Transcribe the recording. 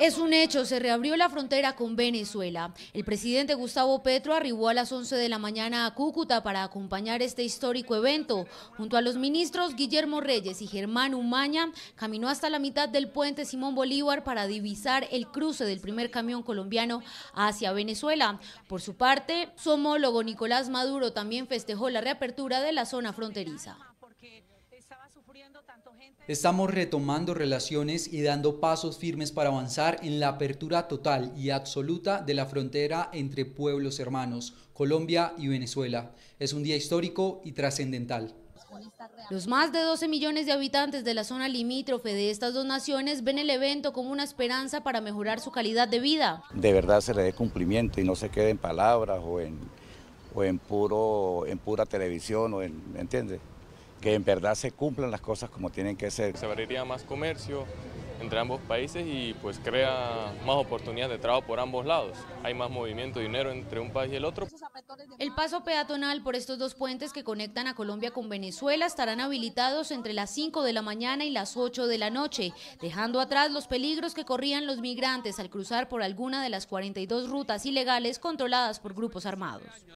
Es un hecho, se reabrió la frontera con Venezuela. El presidente Gustavo Petro arribó a las 11 de la mañana a Cúcuta para acompañar este histórico evento. Junto a los ministros Guillermo Reyes y Germán Umaña, caminó hasta la mitad del puente Simón Bolívar para divisar el cruce del primer camión colombiano hacia Venezuela. Por su parte, su homólogo Nicolás Maduro también festejó la reapertura de la zona fronteriza. Estamos retomando relaciones y dando pasos firmes para avanzar en la apertura total y absoluta de la frontera entre pueblos hermanos, Colombia y Venezuela. Es un día histórico y trascendental. Los más de 12 millones de habitantes de la zona limítrofe de estas dos naciones ven el evento como una esperanza para mejorar su calidad de vida. De verdad se le dé cumplimiento y no se quede en palabras o en, o en, puro, en pura televisión, o en, ¿entiendes? que en verdad se cumplan las cosas como tienen que ser. Se abriría más comercio entre ambos países y pues crea más oportunidades de trabajo por ambos lados. Hay más movimiento de dinero entre un país y el otro. El paso peatonal por estos dos puentes que conectan a Colombia con Venezuela estarán habilitados entre las 5 de la mañana y las 8 de la noche, dejando atrás los peligros que corrían los migrantes al cruzar por alguna de las 42 rutas ilegales controladas por grupos armados.